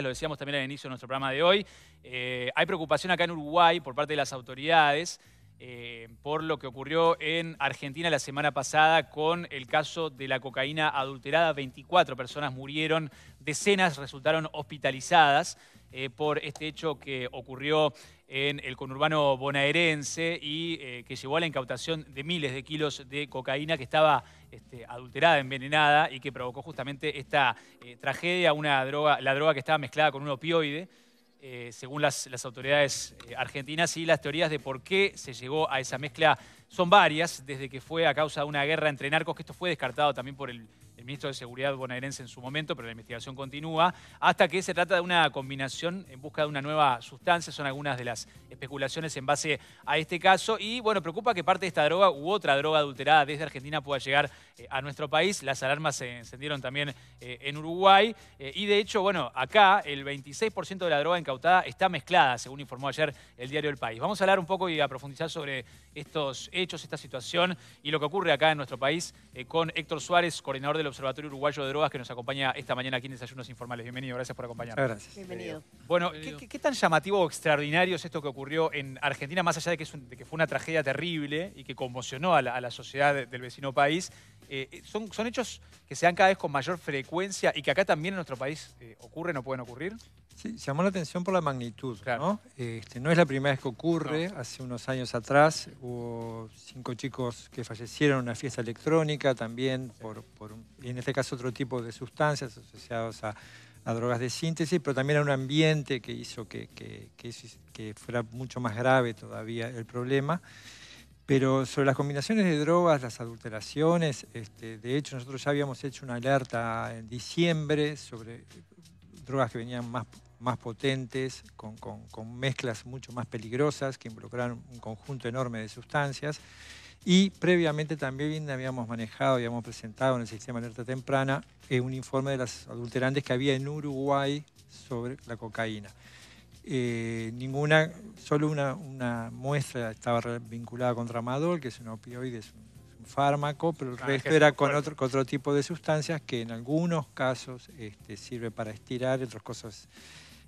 lo decíamos también al inicio de nuestro programa de hoy, eh, hay preocupación acá en Uruguay por parte de las autoridades eh, por lo que ocurrió en Argentina la semana pasada con el caso de la cocaína adulterada. 24 personas murieron, decenas resultaron hospitalizadas eh, por este hecho que ocurrió en el conurbano bonaerense y eh, que llevó a la incautación de miles de kilos de cocaína que estaba este, adulterada, envenenada y que provocó justamente esta tragedia, una droga, la droga que estaba mezclada con un opioide. Eh, según las, autoridades eh, argentinas, y las teorías de por qué se llegó a esa mezcla son varias, desde que fue a causa de una guerra entre narcos, que esto fue descartado también por el ministro de Seguridad bonaerense en su momento, pero la investigación continúa, hasta que se trata de una combinación en busca de una nueva sustancia. Son algunas de las especulaciones en base a este caso. Y bueno, preocupa que parte de esta droga u otra droga adulterada desde Argentina pueda llegar eh, a nuestro país. Las alarmas se encendieron también eh, en Uruguay. Eh, y de hecho, bueno, acá el 26% de la droga incautada está mezclada, según informó ayer el diario El País. Vamos a hablar un poco y a profundizar sobre estos hechos, esta situación y lo que ocurre acá en nuestro país con Héctor Suárez, coordinador del Observatorio Uruguayo de Drogas que nos acompaña esta mañana aquí en Desayunos Informales. Bienvenido, gracias por acompañarnos. Gracias. Bienvenido. Bueno, ¿qué, tan llamativo o extraordinario es esto que ocurrió en Argentina, más allá de que, fue una tragedia terrible y que conmocionó a la, sociedad del vecino país? Eh, eh, son, hechos que se dan cada vez con mayor frecuencia y que acá también en nuestro país eh, ocurren o pueden ocurrir. Sí, llamó la atención por la magnitud, ¿no? Este, no es la primera vez que ocurre. Hace unos años atrás hubo cinco chicos que fallecieron en una fiesta electrónica también, por, en este caso otro tipo de sustancias asociadas a, drogas de síntesis, pero también a un ambiente que hizo que, fuera mucho más grave todavía el problema. Pero sobre las combinaciones de drogas, las adulteraciones, este, de hecho nosotros ya habíamos hecho una alerta en diciembre sobre drogas que venían más más potentes, con, mezclas mucho más peligrosas que involucraron un conjunto enorme de sustancias. Y previamente también habíamos manejado, habíamos presentado en el sistema de alerta temprana eh, un informe de las adulterantes que había en Uruguay sobre la cocaína. Eh, ninguna, solo una, una, muestra estaba vinculada con tramadol, que es un opioide, es un, fármaco, pero el ah, resto era con otro, otro, tipo de sustancias que en algunos casos este, sirve para estirar, otras cosas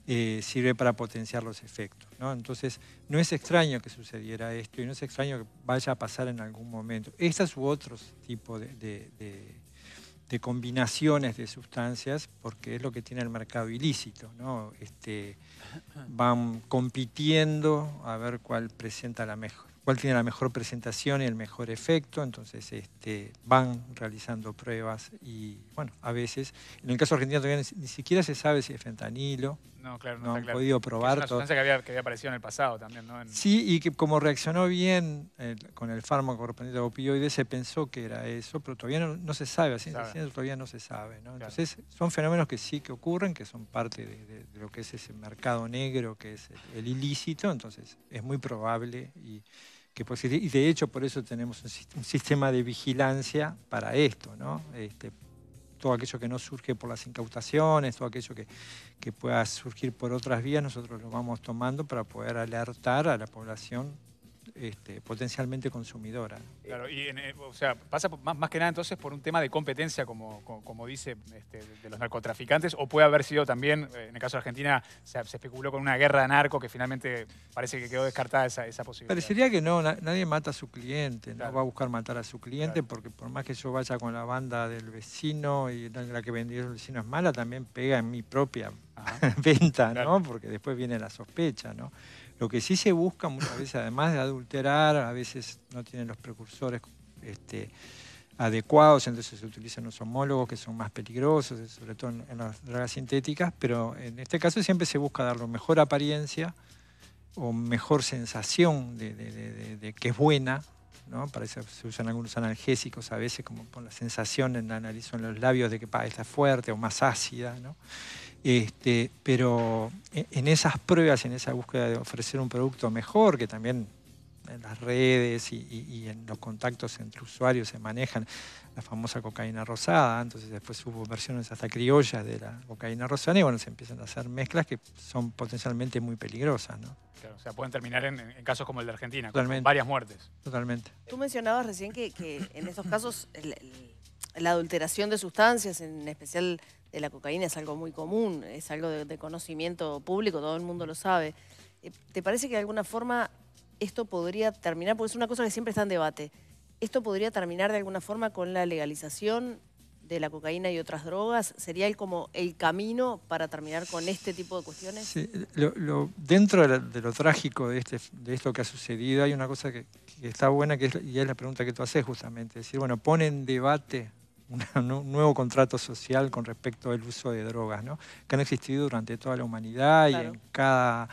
eh, sirve para potenciar los efectos. Entonces, no es extraño que sucediera esto y no es extraño que vaya a pasar en algún momento. Estas u otros tipos de, combinaciones de sustancias, porque es lo que tiene el mercado ilícito. ¿no? Este, van compitiendo a ver cuál presenta la mejor cuál tiene la mejor presentación y el mejor efecto, entonces este, van realizando pruebas y bueno, a veces, en el caso argentino todavía ni, siquiera se sabe si es fentanilo, no, claro, no, no han podido probar. Es una sustancia que había, aparecido en el pasado también, ¿no? Sí, y que como reaccionó bien eh, con el fármaco correspondiente a opioides, se pensó que era eso, pero todavía no, se sabe, así todavía no se sabe. ¿no? Entonces, son fenómenos que sí que ocurren, que son parte de, lo que es ese mercado negro, que es el, ilícito, entonces es muy probable y que y de hecho por eso tenemos un, sistema de vigilancia para esto, ¿no? Este, todo aquello que no surge por las incautaciones, todo aquello que, que pueda surgir por otras vías, nosotros lo vamos tomando para poder alertar a la población este, potencialmente consumidora. Claro, y eh, o sea, pasa más, que nada entonces por un tema de competencia, como, dice, este, de los narcotraficantes, o puede haber sido también, eh, en el caso de Argentina, se, especuló con una guerra de narco que finalmente parece que quedó descartada esa, esa posibilidad. Parecería que no, nadie mata a su cliente, no va a buscar matar a su cliente, porque por más que yo vaya con la banda del vecino y la que vendió el vecino es mala, también pega en mi propia venta, ¿no? Porque después viene la sospecha, ¿no? Lo que sí se busca muchas veces, además de adulterar, a veces no tienen los precursores este, adecuados, entonces se utilizan los homólogos que son más peligrosos, sobre todo en, las drogas sintéticas, pero en este caso siempre se busca darle mejor apariencia o mejor sensación de, que es buena, ¿no? Para eso se usan algunos analgésicos a veces, como con la sensación en la nariz en los labios de que está fuerte o más ácida, ¿no? Este, pero e-, en esas pruebas, en esa búsqueda de ofrecer un producto mejor, que también en las redes y, en los contactos entre usuarios se manejan la famosa cocaína rosada, entonces después hubo versiones hasta criollas de la cocaína rosada y bueno, se empiezan a hacer mezclas que son potencialmente muy peligrosas, ¿no? o sea, pueden terminar en, casos como el de Argentina, varias muertes. Totalmente. Tú mencionabas recién que, en estos casos la adulteración de sustancias, en especial de la cocaína es algo muy común, es algo de, conocimiento público, todo el mundo lo sabe. Eh, ¿Te parece que de alguna forma esto podría terminar, porque es una cosa que siempre está en debate, esto podría terminar de alguna forma con la legalización de la cocaína y otras drogas? ¿Sería el, como el camino para terminar con este tipo de cuestiones? lo, dentro de, lo trágico este, de, esto que ha sucedido, hay una cosa que, está buena que es, y es la pregunta que tú haces justamente, es decir, bueno, pone en debate un nuevo contrato social con respecto al uso de drogas, que han existido durante toda la humanidad y en cada,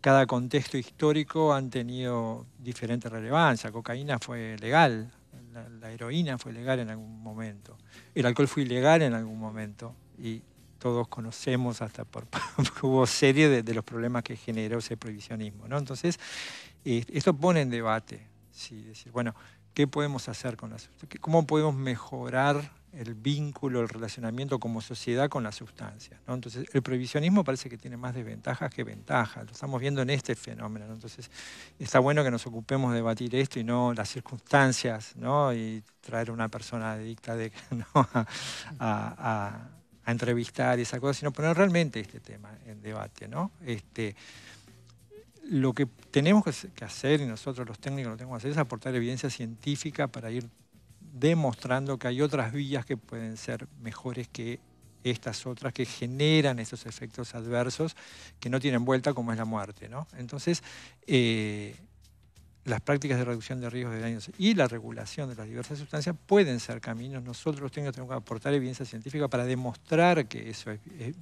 cada contexto histórico han tenido diferente relevancia. Cocaína fue legal, la, heroína fue legal en algún momento, el alcohol fue ilegal en algún momento y todos conocemos hasta por hubo serie de, los problemas que generó ese prohibicionismo. ¿no? Entonces, eh, esto pone en debate. Sí, decir, bueno, ¿Qué podemos hacer con la sustancia? ¿Cómo podemos mejorar el vínculo, el relacionamiento como sociedad con la sustancia? Entonces, el prohibicionismo parece que tiene más desventajas que ventajas. Lo estamos viendo en este fenómeno. Entonces, está bueno que nos ocupemos de debatir esto y no las circunstancias, ¿no? Y traer a una persona adicta de, a, entrevistar y esa cosa, sino poner realmente este tema en debate, ¿no? Este, lo que tenemos que hacer, y nosotros los técnicos lo tenemos que hacer, es aportar evidencia científica para ir demostrando que hay otras vías que pueden ser mejores que estas otras que generan esos efectos adversos que no tienen vuelta como es la muerte. ¿no? Entonces, eh, las prácticas de reducción de riesgos de daños y la regulación de las diversas sustancias pueden ser caminos. Nosotros tenemos que aportar evidencia científica para demostrar que eso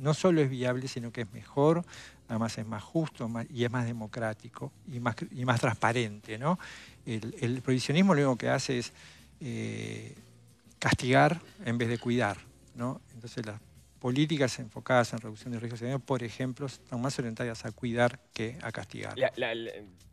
no solo es viable, sino que es mejor, además es más justo y es más democrático y más, y más transparente. ¿no? El, prohibicionismo lo único que hace es eh, castigar en vez de cuidar. ¿no? Entonces políticas enfocadas en reducción de riesgos de por ejemplo, están más orientadas a cuidar que a castigar.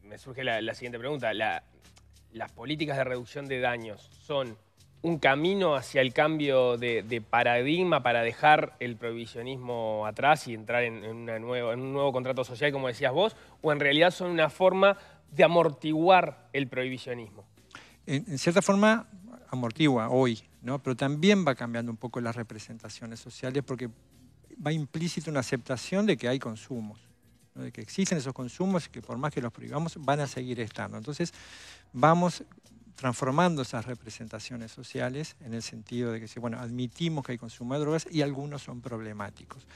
me surge la, siguiente pregunta. ¿Las políticas de reducción de daños son un camino hacia el cambio de, paradigma para dejar el prohibicionismo atrás y entrar en, en un nuevo contrato social, como decías vos? ¿O en realidad son una forma de amortiguar el prohibicionismo? en, cierta forma amortigua hoy, ¿no? pero también va cambiando un poco las representaciones sociales porque va implícita una aceptación de que hay consumos, de que existen esos consumos y que por más que los prohibamos van a seguir estando. Entonces vamos transformando esas representaciones sociales en el sentido de que, bueno, admitimos que hay consumo de drogas y algunos son problemáticos.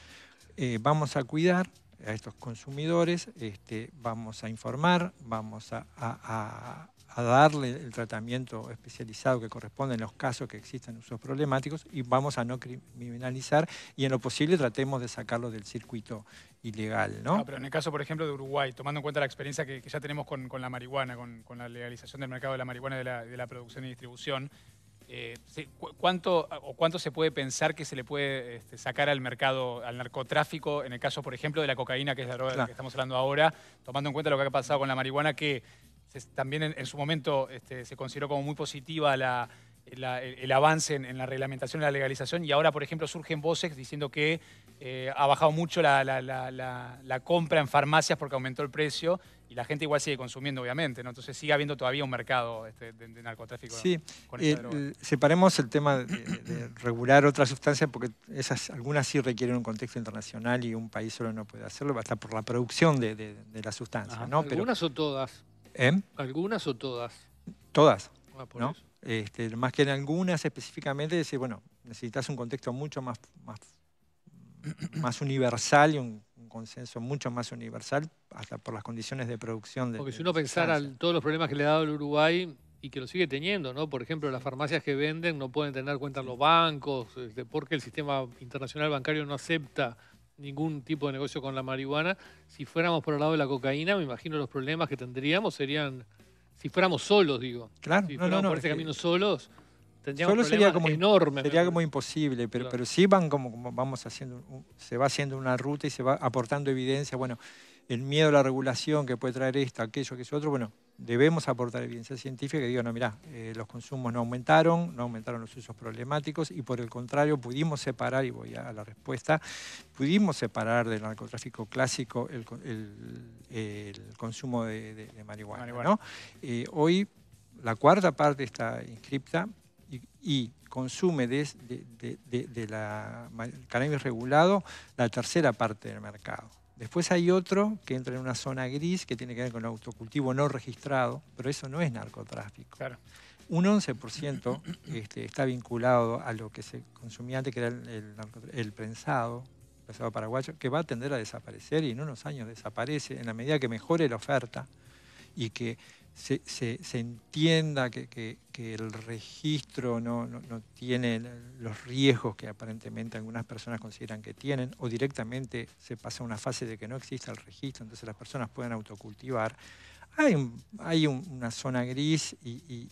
Eh, vamos a cuidar a estos consumidores, este, vamos a informar, vamos a, a darle el tratamiento especializado que corresponde en los casos que existan usos problemáticos y vamos a no criminalizar y en lo posible tratemos de sacarlo del circuito ilegal. ¿no? Ah, pero en el caso, por ejemplo, de Uruguay, tomando en cuenta la experiencia que, ya tenemos con, la marihuana, con, la legalización del mercado de la marihuana y de la, producción y distribución, eh, ¿cuánto, o ¿Cuánto se puede pensar que se le puede este, sacar al mercado, al narcotráfico, en el caso, por ejemplo, de la cocaína, que es la droga de la que estamos hablando ahora, tomando en cuenta lo que ha pasado con la marihuana, que también en, su momento este, se consideró como muy positiva el, avance en, la reglamentación y la legalización y ahora, por ejemplo, surgen voces diciendo que eh, ha bajado mucho la, compra en farmacias porque aumentó el precio y la gente igual sigue consumiendo, obviamente, Entonces sigue habiendo todavía un mercado este, de, narcotráfico. Eh, separemos el tema de, regular otras sustancias porque esas, algunas sí requieren un contexto internacional y un país solo no puede hacerlo, hasta por la producción de, de las sustancias, ¿Algunas o todas? ¿Algunas o todas? Todas. Ah, este, más que en algunas específicamente, decir, bueno, necesitas un contexto mucho más, más, universal y un, consenso mucho más universal, hasta por las condiciones de producción. De, Porque si uno pensara en todos los problemas que le ha dado el Uruguay y que lo sigue teniendo, ¿no? Por ejemplo, las farmacias que venden no pueden tener cuenta los bancos, este, porque el sistema internacional bancario no acepta ningún tipo de negocio con la marihuana. Si fuéramos por el lado de la cocaína, me imagino los problemas que tendríamos serían, si fuéramos solos, digo. Claro, si por ese camino solos, tendríamos sería como Sería como imposible, pero, pero sí van como, como, vamos haciendo, se va haciendo una ruta y se va aportando evidencia, bueno, el miedo a la regulación que puede traer esto, aquello, que es otro, bueno, debemos aportar evidencia científica que diga, no, mira eh, los consumos no aumentaron, no aumentaron los usos problemáticos y por el contrario pudimos separar, y voy a, la respuesta, pudimos separar del narcotráfico clásico el, consumo de, marihuana. Eh, hoy la cuarta parte está inscripta y, consume de, de la, cannabis regulado la tercera parte del mercado. Después hay otro que entra en una zona gris que tiene que ver con el autocultivo no registrado, pero eso no es narcotráfico. Claro. Un 11% este, está vinculado a lo que se consumía antes, que era el, prensado, el prensado paraguayo, que va a tender a desaparecer y en unos años desaparece en la medida que mejore la oferta y que se, entienda que, el registro no, tiene los riesgos que aparentemente algunas personas consideran que tienen, o directamente se pasa a una fase de que no exista el registro, entonces las personas pueden autocultivar. Hay, hay una zona gris y,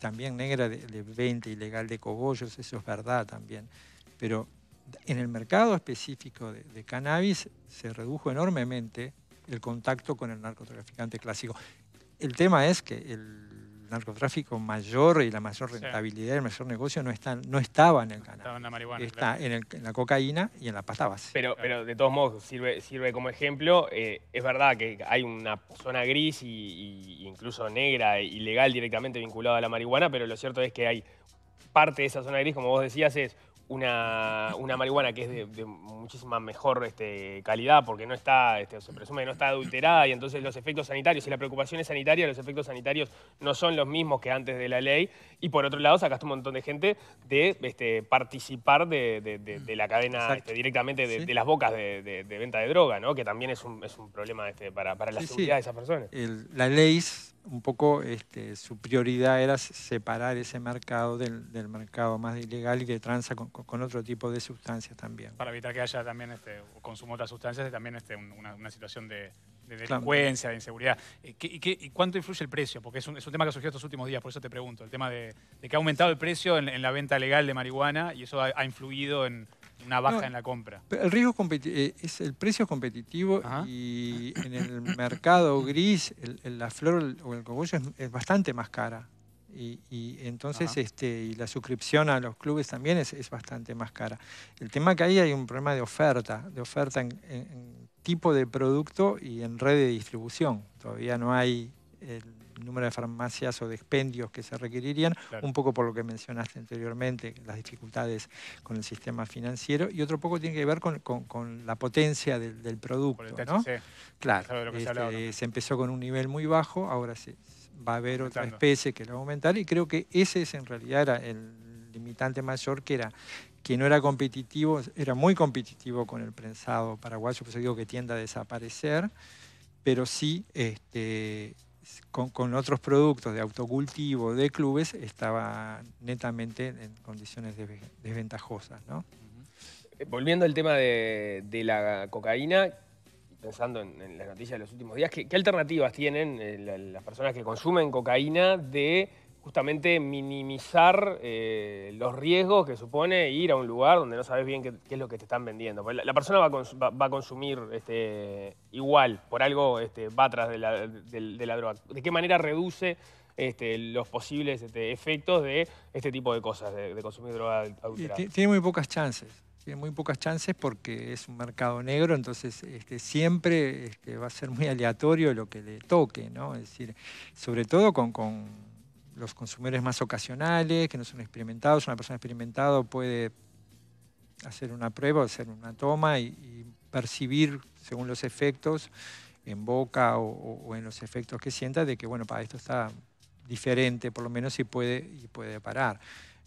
también negra de, venta ilegal de cogollos, eso es verdad también, pero en el mercado específico de cannabis se redujo enormemente el contacto con el narcotraficante clásico el tema es que el narcotráfico mayor y la mayor rentabilidad y el mayor negocio no, están, no estaba en el cannabis. Estaba en la marihuana. Está en, la cocaína y en la pasta base. Pero, pero de todos modos sirve, sirve como ejemplo. Eh, es verdad que hay una zona gris y, incluso negra, ilegal directamente vinculada a la marihuana, pero lo cierto es que hay parte de esa zona gris, como vos decías, es una, una marihuana que es de, muchísima mejor este, calidad porque no está, este, se presume que no está adulterada y entonces los efectos sanitarios, si la preocupación es sanitaria, los efectos sanitarios no son los mismos que antes de la ley. Y por otro lado, sacaste un montón de gente de este, participar de, la cadena directamente de, las bocas de, venta de droga, ¿no? que también es un, es un problema para, la seguridad de esas personas. El, la ley un poco este, su prioridad era separar ese mercado del, mercado más ilegal y de tranza con, otro tipo de sustancias también. Para evitar que haya también este, consumo de otras sustancias y también este, una, situación de, delincuencia, de inseguridad. Eh, ¿Y, cuánto influye el precio? Porque es un, tema que surgió estos últimos días, por eso te pregunto. El tema de, que ha aumentado el precio en, la venta legal de marihuana y eso ha influido en, una baja en la compra. El riesgo eh, es el precio competitivo y en el mercado gris el, la flor o el cogollo es, bastante más cara. Y, entonces este y la suscripción a los clubes también es, bastante más cara. El tema que ahí hay un problema de oferta, de oferta en, tipo de producto y en red de distribución. Todavía no hay el, número de farmacias o de expendios que se requerirían, un poco por lo que mencionaste anteriormente, las dificultades con el sistema financiero, y otro poco tiene que ver con, la potencia del, producto. ¿no? Claro, este, se, empezó con un nivel muy bajo, ahora sí va a haber otra especie que lo va a aumentar, y creo que ese es en realidad era el limitante mayor que era que no era competitivo, era muy competitivo con el prensado paraguayo, por eso digo que tiende a desaparecer, pero sí este, con, otros productos de autocultivo, de clubes, estaba netamente en condiciones desventajosas. Eh, volviendo al tema de, la cocaína, pensando en, las noticias de los últimos días, qué alternativas tienen eh, las personas que consumen cocaína de justamente minimizar eh, los riesgos que supone ir a un lugar donde no sabes bien qué, es lo que te están vendiendo. La, persona va a, consumir este, igual, por algo este, va atrás de la, de, la, droga. ¿De qué manera reduce este, los posibles este, efectos de este tipo de cosas, de, consumir droga adulterada? Tiene muy pocas chances. Tiene muy pocas chances porque es un mercado negro, entonces este, siempre este, va a ser muy aleatorio lo que le toque, ¿no? Es decir, sobre todo con los consumidores más ocasionales, que no son experimentados. Una persona experimentada puede hacer una prueba, hacer una toma y, percibir según los efectos en boca o, en los efectos que sienta de que, bueno, para esto está diferente, por lo menos, y puede, y puede parar.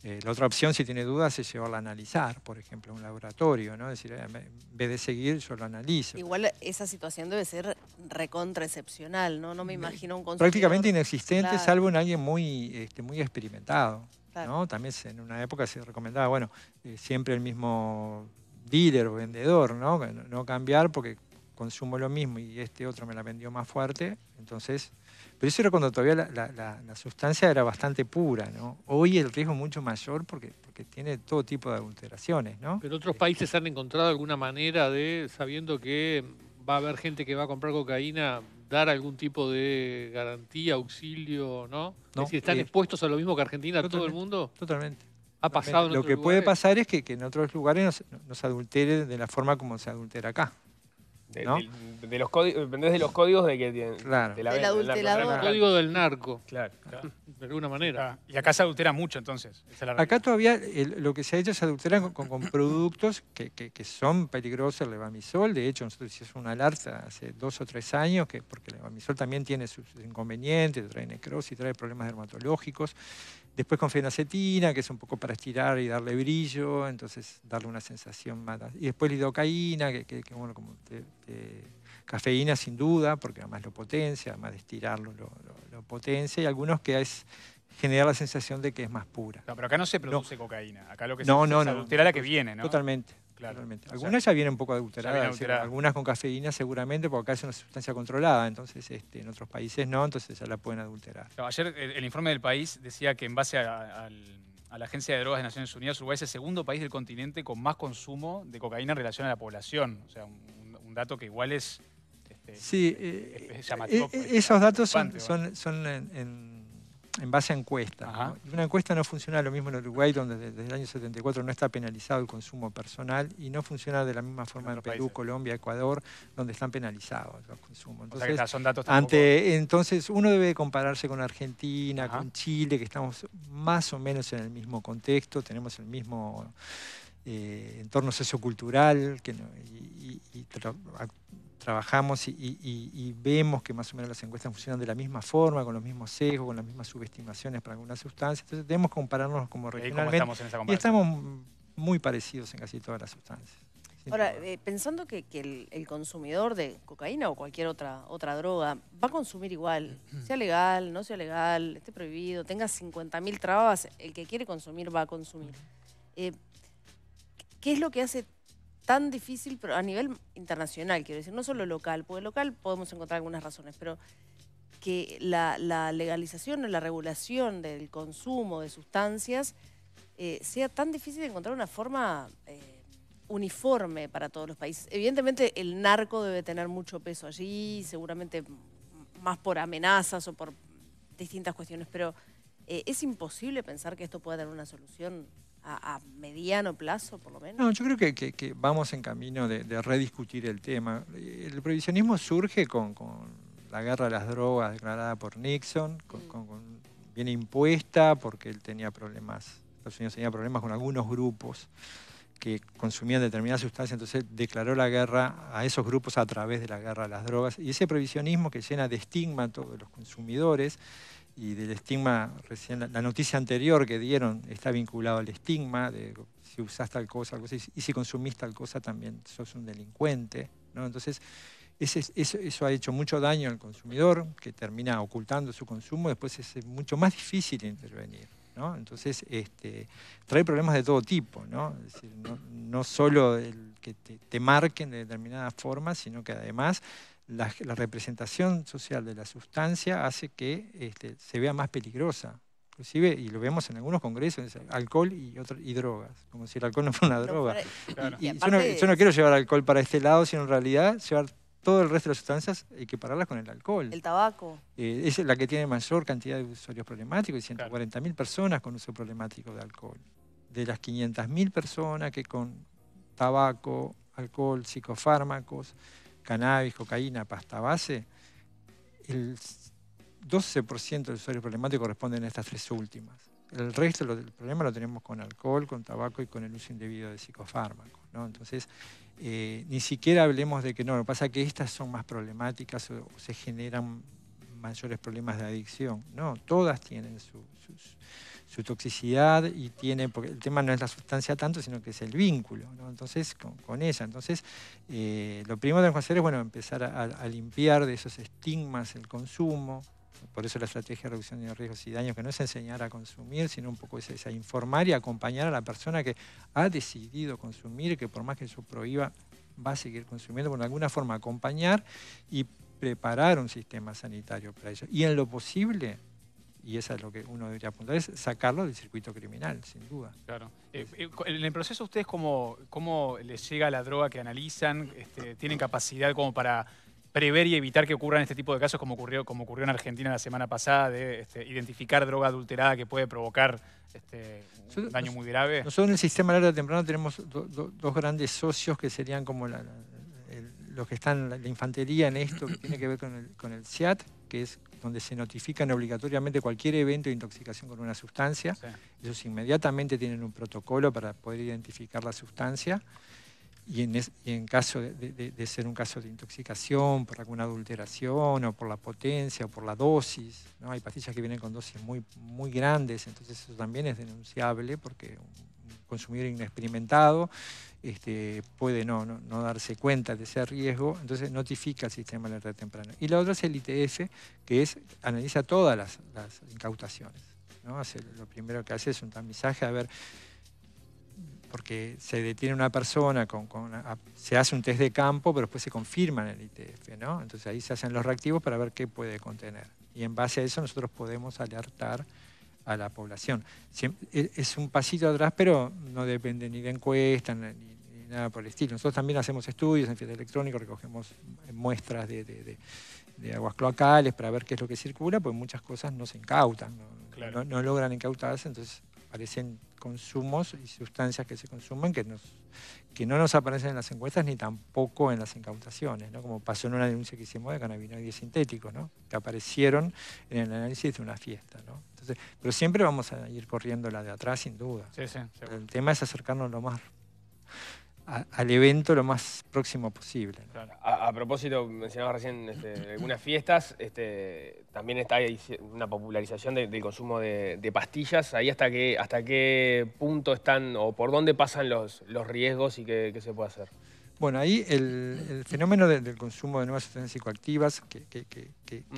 Eh, la otra opción, si tiene dudas, es llevarla a analizar, por ejemplo, a un laboratorio, ¿no? Es decir, eh, en vez de seguir, yo lo analizo. Igual esa situación debe ser recontra excepcional, ¿no? No me eh, imagino un consumidor... Prácticamente inexistente, salvo en alguien muy, este, muy experimentado, ¿no? También en una época se recomendaba, bueno, siempre el mismo dealer o vendedor, ¿no? No cambiar porque consumo lo mismo y este otro me la vendió más fuerte, entonces... Pero eso era cuando todavía la, la, sustancia era bastante pura, ¿no? Hoy el riesgo es mucho mayor porque, porque tiene todo tipo de adulteraciones, ¿no? Pero otros este, países han encontrado alguna manera de, sabiendo que va a haber gente que va a comprar cocaína, dar algún tipo de garantía, auxilio, ¿no? ¿están eh, expuestos a lo mismo que Argentina, todo el mundo? Totalmente. ¿Ha pasado Lo que puede pasar es que, en otros lugares nos, nos adultere de la forma como se adultera acá. De, de, los dependés de los códigos de que del El código del narco. Claro, De alguna manera. Ah, y acá se adultera mucho entonces. acá todavía lo que se ha hecho es adulterar con, productos que, que, son peligrosos, el levamisol. De hecho, nosotros hicimos una alerta hace dos o tres años, que, porque el levamisol también tiene sus inconvenientes, trae necrosis, trae problemas dermatológicos. Después con fenacetina, que es un poco para estirar y darle brillo, entonces darle una sensación más. Y después lidocaína, que, que, bueno, como cafeína sin duda, porque además lo potencia, además de estirarlo lo, potencia, y algunos que es generar la sensación de que es más pura. No, pero acá no se produce cocaína, acá lo que se no, es la que viene, ¿no? Totalmente, Claro. Algunas ya vienen un poco adulteradas, algunas con cafeína seguramente, porque acá es una sustancia controlada, entonces este, en otros países no, entonces ya la pueden adulterar. ayer el, informe del país decía que en base a, la Agencia de Drogas de Naciones Unidas, Uruguay es el segundo país del continente con más consumo de cocaína en relación a la población. O sea, un, dato que igual es... Este, sí, eh, eh, esos datos son, son, son en en base a encuestas. una encuesta no funciona lo mismo en Uruguay, donde desde, el año 74 no está penalizado el consumo personal, y no funciona de la misma forma en, Perú, Colombia, Ecuador, donde están penalizados los consumos. o sea son datos entonces uno debe compararse con Argentina, con Chile, que estamos más o menos en el mismo contexto, tenemos el mismo... Eh, entorno sociocultural que y, y, y trabajamos y, vemos que más o menos las encuestas funcionan de la misma forma, con los mismos sesgos, con las mismas subestimaciones para algunas sustancias. Entonces debemos compararnos como regionalmente. Estamos y estamos muy parecidos en casi todas las sustancias. Ahora, eh, pensando que, el, consumidor de cocaína o cualquier otra, otra droga va a consumir igual, sea legal, no sea legal, esté prohibido, tenga 50.000 trabas, el que quiere consumir va a consumir. Eh, ¿Qué es lo que hace tan difícil, pero a nivel internacional, quiero decir, no solo local, porque local podemos encontrar algunas razones, pero que la, legalización o la regulación del consumo de sustancias eh, sea tan difícil de encontrar una forma eh, uniforme para todos los países. Evidentemente el narco debe tener mucho peso allí, seguramente más por amenazas o por distintas cuestiones, pero eh, es imposible pensar que esto pueda tener una solución a, mediano plazo, por lo menos? No, yo creo que, vamos en camino de, rediscutir el tema. El prohibicionismo surge con, la guerra a las drogas declarada por Nixon, ...viene mm. impuesta porque él tenía problemas, Estados Unidos tenía problemas con algunos grupos que consumían determinadas sustancias, entonces declaró la guerra a esos grupos a través de la guerra a las drogas. Y ese prohibicionismo que llena de estigma a todos los consumidores, y del estigma, recién la, noticia anterior que dieron está vinculado al estigma de si usas tal cosa, algo así, y si consumís tal cosa también sos un delincuente. ¿no? Entonces, ese, eso, eso, ha hecho mucho daño al consumidor, que termina ocultando su consumo, después es mucho más difícil intervenir. Entonces, este, trae problemas de todo tipo, ¿no? no, solo el que te, te marquen de determinada forma, sino que además la, representación social de la sustancia hace que este, se vea más peligrosa. Inclusive, y lo vemos en algunos congresos, alcohol y, otros y drogas, como si el alcohol no fuera una droga. yo, no, quiero llevar alcohol para este lado, sino en realidad llevar todo el resto de las sustancias, equipararlas con el alcohol. El tabaco. Eh, es la que tiene mayor cantidad de usuarios problemáticos, y 140.000 personas con uso problemático de alcohol. De las 500.000 personas que con tabaco, alcohol, psicofármacos, cannabis, cocaína, pasta base, el 12% del usuario problemático problemáticos corresponden a estas tres últimas. El resto del problema lo tenemos con alcohol, con tabaco y con el uso indebido de psicofármacos. Entonces, eh, ni siquiera hablemos de que no, lo que pasa es que estas son más problemáticas o, se generan mayores problemas de adicción. No, todas tienen sus, su toxicidad y tiene, porque el tema no es la sustancia tanto, sino que es el vínculo, entonces con, ella. Entonces, eh, lo primero que tenemos que hacer es bueno, empezar a, limpiar de esos estigmas el consumo, por eso la estrategia de reducción de riesgos y daños, que no es enseñar a consumir, sino un poco es, informar y acompañar a la persona que ha decidido consumir, que por más que eso prohíba, va a seguir consumiendo, Bueno, de alguna forma acompañar y preparar un sistema sanitario para ello. Y en lo posible, y eso es lo que uno debería apuntar, es sacarlo del circuito criminal, sin duda. Claro. Eh, eh, en el proceso, ¿ustedes cómo, cómo les llega la droga que analizan? Este, ¿Tienen capacidad como para prever y evitar que ocurran este tipo de casos como ocurrió, como ocurrió en Argentina la semana pasada, de este, identificar droga adulterada que puede provocar este, daño muy grave? Nosotros en el sistema alerta temprano tenemos dos grandes socios que serían como los que están, la, la, infantería en esto, que tiene que ver con el, con el CIAT, que es donde se notifican obligatoriamente cualquier evento de intoxicación con una sustancia. Ellos inmediatamente tienen un protocolo para poder identificar la sustancia y en, caso de, ser un caso de intoxicación por alguna adulteración o por la potencia o por la dosis, ¿no? hay pastillas que vienen con dosis muy, muy grandes, entonces eso también es denunciable porque un consumidor inexperimentado este, puede no, darse cuenta de ese riesgo, entonces notifica al sistema de alerta temprana. Y la otra es el ITF, que es, analiza todas las, incautaciones. ¿no? lo primero que hace es un tamizaje a ver porque se detiene una persona, con, se hace un test de campo, pero después se confirma en el ITF, ¿no? Entonces ahí se hacen los reactivos para ver qué puede contener. Y en base a eso nosotros podemos alertar a la población. E, es un pasito atrás, pero no depende ni de encuestas ni, nada por el estilo. Nosotros también hacemos estudios en fiesta electrónico, recogemos muestras de, aguas cloacales para ver qué es lo que circula, pues muchas cosas no se incautan, no, logran incautarse, entonces aparecen consumos y sustancias que se consumen que, nos, que no nos aparecen en las encuestas ni tampoco en las incautaciones, como pasó en una denuncia que hicimos de cannabinoides sintéticos, ¿no? que aparecieron en el análisis de una fiesta. Entonces, pero siempre vamos a ir corriendo la de atrás, sin duda. el tema es acercarnos lo más al evento lo más próximo posible. A, propósito, mencionabas recién este, algunas fiestas, este, también está ahí una popularización del consumo de, pastillas. Ahí hasta qué, hasta qué punto están o por dónde pasan los, los riesgos y qué se puede hacer. Bueno, ahí el, fenómeno del consumo de nuevas sustancias psicoactivas, que,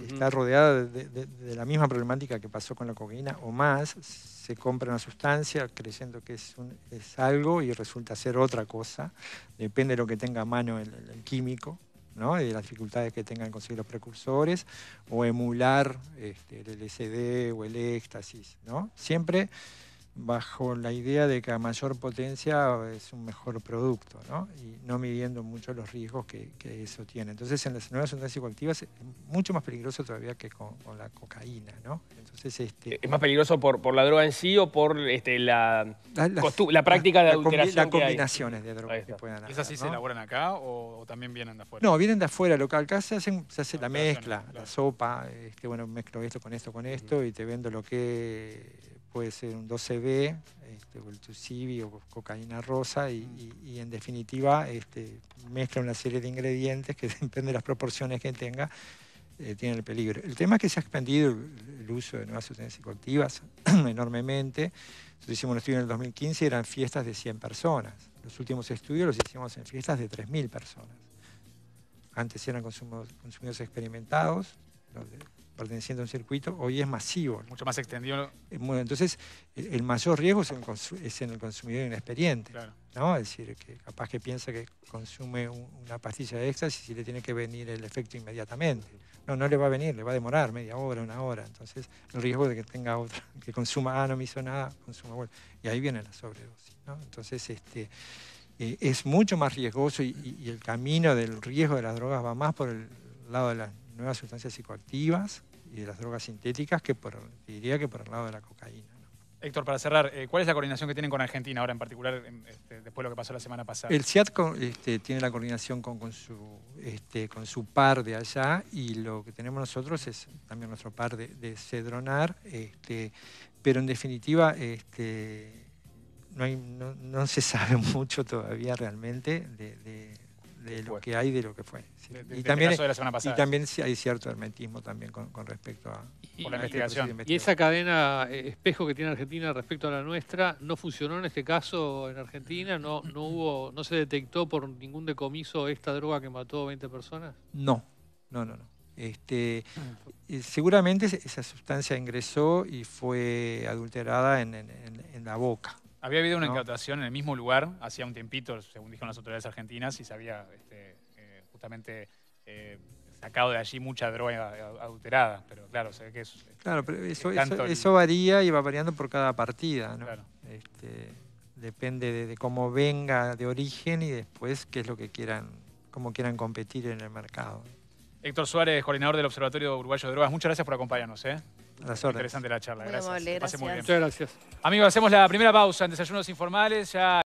está rodeada de, la misma problemática que pasó con la cocaína o más, se compra una sustancia creyendo que es, un, es algo y resulta ser otra cosa, depende de lo que tenga a mano el, químico. ¿no? y de las dificultades que tengan conseguir los precursores, o emular este, el LSD o el éxtasis. ¿no? Siempre bajo la idea de que a mayor potencia es un mejor producto, ¿no? y no midiendo mucho los riesgos que, eso tiene. Entonces, en las nuevas sustancias psicoactivas es mucho más peligroso todavía que con, la cocaína. ¿no? Entonces, este, ¿Es más peligroso por, la droga en sí o por este, la, la, práctica de adulteración? Las combinaciones de drogas que puedan haber. ¿Esas sí se elaboran acá o, también vienen de afuera? No, vienen de afuera. Lo que acá se, hacen, se hace ah, la mezcla, la sopa, este, bueno, mezclo esto con esto, con esto, y te vendo lo que puede ser un 12B, este, o el o cocaína rosa, y, en definitiva este, mezcla una serie de ingredientes que depende de las proporciones que tenga, eh, tiene el peligro. El tema es que se ha expandido el, uso de nuevas sustancias psicoactivas enormemente. hicimos un estudio en el 2015 y eran fiestas de 100 personas. Los últimos estudios los hicimos en fiestas de 3.000 personas. Antes eran consumos, consumidos experimentados, perteneciente a un circuito, hoy es masivo. Mucho más extendido. Eh, entonces, el mayor riesgo es en el consumidor inexperiente. ¿no? Es decir, que capaz que piensa que consume una pastilla de éxtasis y le tiene que venir el efecto inmediatamente. No, no le va a venir, le va a demorar media hora, una hora. Entonces, el riesgo de que tenga otra, que consuma, ah, no me hizo nada, consuma, bueno. Y ahí viene la sobredosis. Entonces, este, eh, es mucho más riesgoso y el camino del riesgo de las drogas va más por el lado de las nuevas sustancias psicoactivas, y de las drogas sintéticas que diría que por el lado de la cocaína. Héctor, para cerrar, eh, ¿cuál es la coordinación que tienen con Argentina ahora en particular, este, después de lo que pasó la semana pasada? El CIAT este, tiene la coordinación con, su, este, con su par de allá y lo que tenemos nosotros es también nuestro par de, Cedronar, pero en definitiva no, no, se sabe mucho todavía realmente de de lo que hay, de lo que fue. y, también, hay cierto hermetismo también con, respecto a, y, la este investigación. Y esa cadena eh, espejo que tiene Argentina respecto a la nuestra, ¿no funcionó en este caso en Argentina? ¿No, no, hubo, no se detectó por ningún decomiso esta droga que mató 20 personas? No, no, no, no. Este, eh, seguramente esa sustancia ingresó y fue adulterada en, en la boca. Había habido una incautación en el mismo lugar, hacía un tiempito, según dijeron las autoridades argentinas, y se había este, eh, justamente eh, sacado de allí mucha droga adulterada. Pero claro, se que eh, Claro, pero eso, varía y va variando por cada partida, Claro. Este, depende de, cómo venga de origen y después qué es lo que quieran, cómo quieran competir en el mercado. Héctor Suárez, coordinador del Observatorio Uruguayo de Drogas, muchas gracias por acompañarnos. ¿eh? Interesante la charla. gracias. muy bien. Muchas gracias. Amigos, hacemos la primera pausa en Desayunos Informales. Ya